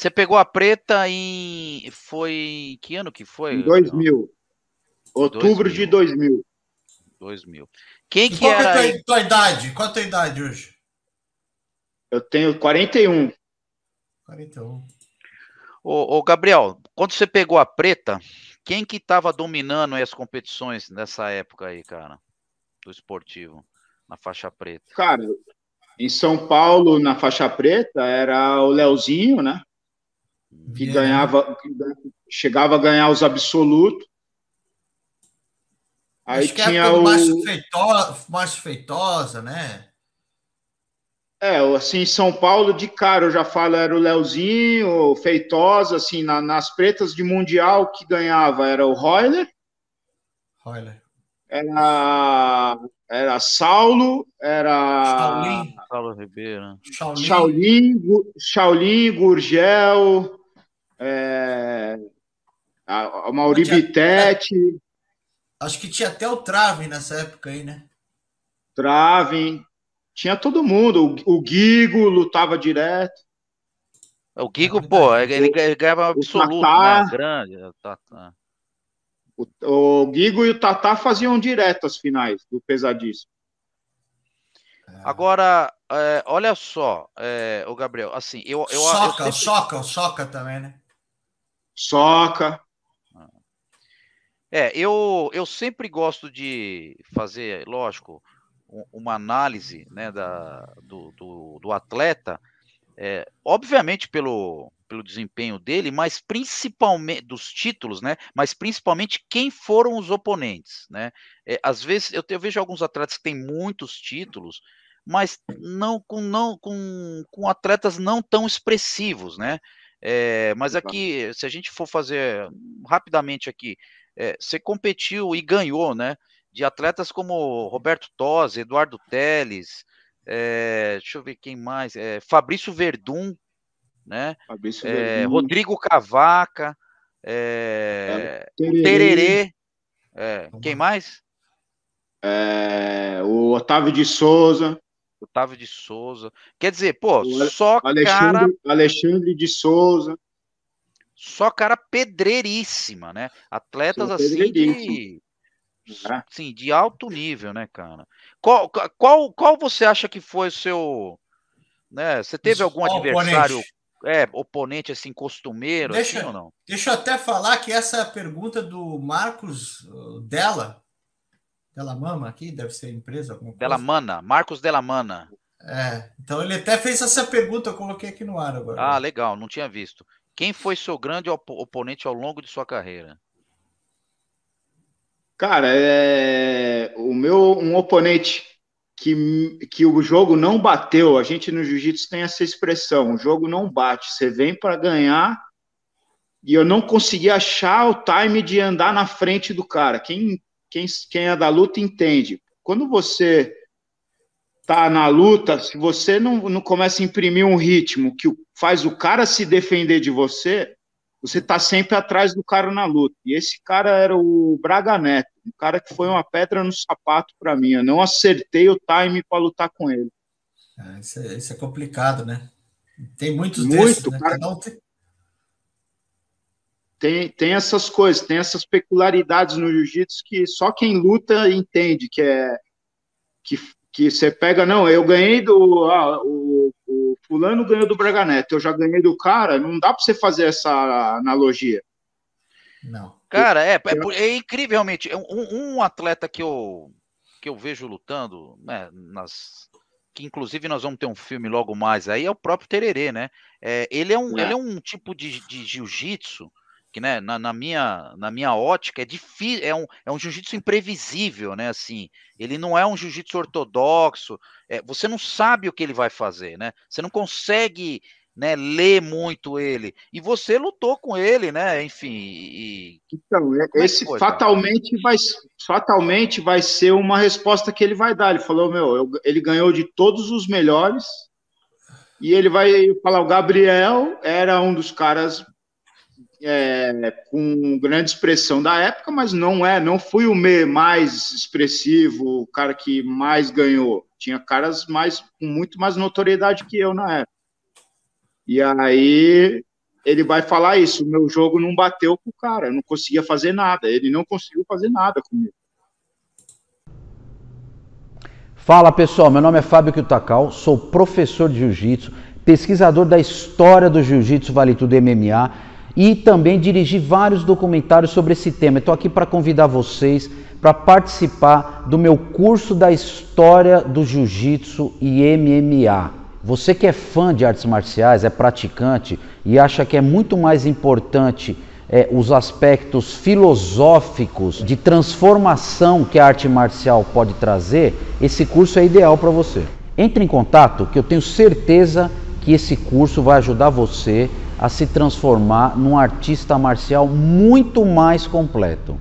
Você pegou a preta em. Foi. Que ano que foi? Em 2000. Outubro 2000. de 2000. 2000. Quem que qual era. Qual é a tua, idade? Qual é a tua idade hoje? Eu tenho 41. 41. Ô, ô Gabriel, quando você pegou a preta, quem que estava dominando as competições nessa época aí, cara? Do esportivo, na faixa preta. Cara, em São Paulo, na faixa preta, era o Leozinho, né? que yeah. É. ganhava, chegava a ganhar os absolutos. Aí Acho é tinha o Márcio Feitosa, Márcio Feitosa, né? É, assim, São Paulo, de cara, eu já falo, era o Leozinho, o Feitosa, assim, na, nas pretas de Mundial, que ganhava era o Royler. Royler. Era, era Saulo, era... Saulinho. Saulo Ribeiro. Né? Shaolin, Shaolin Gurgel, é, a, a Mauri Bittetti. Acho que tinha até o Travin nessa época aí, né? Travin, Tinha todo mundo. O, o Guigo lutava direto. O Guigo, é pô, ele, ele ganhava absoluto, né? Grande. O, O, o Guigo e o Tatá faziam direto as finais do pesadíssimo. É. Agora, é, olha só, é, o Gabriel, assim, eu... eu soca, eu sempre... soca, soca também, né? soca. É, eu, eu sempre gosto de fazer, lógico, uma análise né, da, do, do, do atleta, é, obviamente pelo, pelo desempenho dele, mas principalmente dos títulos, né? Mas principalmente quem foram os oponentes, né? É, às vezes eu, eu, vejo alguns atletas que têm muitos títulos, mas não com não com, com atletas não tão expressivos, né? É, mas aqui, se a gente for fazer rapidamente aqui, é, você competiu e ganhou, né? De atletas como Roberto Tosi, Eduardo Teles, é, deixa eu ver quem mais, Fabrício Verdun, né? Fabrício Verdun. Rodrigo Cavaca, Tererê, Tererê quem mais? o Otávio de Souza. Otávio de Souza. Quer dizer, pô, só Alexandre, cara. Alexandre de Souza. Só cara pedreiríssima, né? Atletas assim de, é. sim, de alto nível, né, cara? Qual, qual, qual você acha que foi o seu. Né, você teve algum Isso, adversário oponente. É, oponente assim, costumeiro, assim, deixa, assim, ou não? Deixa eu até falar que essa é pergunta do Marcos uh, dela Mama aqui, deve ser empresa. Alguma Mana, Marcos Mana. É, então ele até fez essa pergunta, eu coloquei aqui no ar agora. Ah, legal, não tinha visto. Quem foi seu grande op oponente ao longo de sua carreira? Cara, é... o meu um oponente que, que o jogo não bateu, a gente no jiu-jitsu tem essa expressão, o jogo não bate, você vem para ganhar e eu não consegui achar o time de andar na frente do cara. Quem quem, quem é da luta entende. Quando você tá na luta, se você não, não começa a imprimir um ritmo que faz o cara se defender de você, você tá sempre atrás do cara na luta. E esse cara era o Braga Neto, um cara que foi uma pedra no sapato para mim. Eu não acertei o time para lutar com ele. Ah, isso, é, isso, é, complicado, né? Tem muitos Muito, desses, né? Cara... Cada um tem, tem, tem essas coisas, tem essas peculiaridades no jiu-jitsu que só quem luta entende que é que, que você pega, não, eu ganhei do ah, o, o fulano ganhou do Braga Neto, eu já ganhei do cara, não dá para você fazer essa analogia. Não. Cara, é, é, é incrível realmente. É um, um, atleta que eu que eu vejo lutando, né, nas que inclusive nós vamos ter um filme logo mais aí, é o próprio Tererê, né? É, ele, é um, é. ele é um tipo de, de jiu-jitsu que né, na, na, minha, na minha ótica é difícil, é um, é um jiu-jitsu imprevisível, né? Assim, ele não é um jiu-jitsu ortodoxo, é, você não sabe o que ele vai fazer, né? Você não consegue né, ler muito ele. E você lutou com ele, né? Enfim. E... Então, é esse foi, fatalmente vai, fatalmente vai ser uma resposta que ele vai dar. Ele falou: meu, eu, ele ganhou de todos os melhores. E ele vai falar: o Gabriel era um dos caras é, com grande expressão da época, mas não é, não fui o me mais expressivo, o cara que mais ganhou. Tinha caras mais com muito mais notoriedade que eu na época. E aí ele vai falar isso, meu jogo não bateu com o cara, eu não conseguia fazer nada, ele não conseguiu fazer nada comigo. Fala pessoal, meu nome é Fábio Kiyotakawa, sou professor de jiu-jitsu, pesquisador da história do jiu-jitsu Vale Tudo MMA e também dirigi vários documentários sobre esse tema. Estou aqui para convidar vocês para participar do meu curso da história do Jiu-Jitsu e MMA. Você que é fã de artes marciais, é praticante e acha que é muito mais importante é, os aspectos filosóficos de transformação que a arte marcial pode trazer, esse curso é ideal para você. Entre em contato, que eu tenho certeza que esse curso vai ajudar você a se transformar num artista marcial muito mais completo.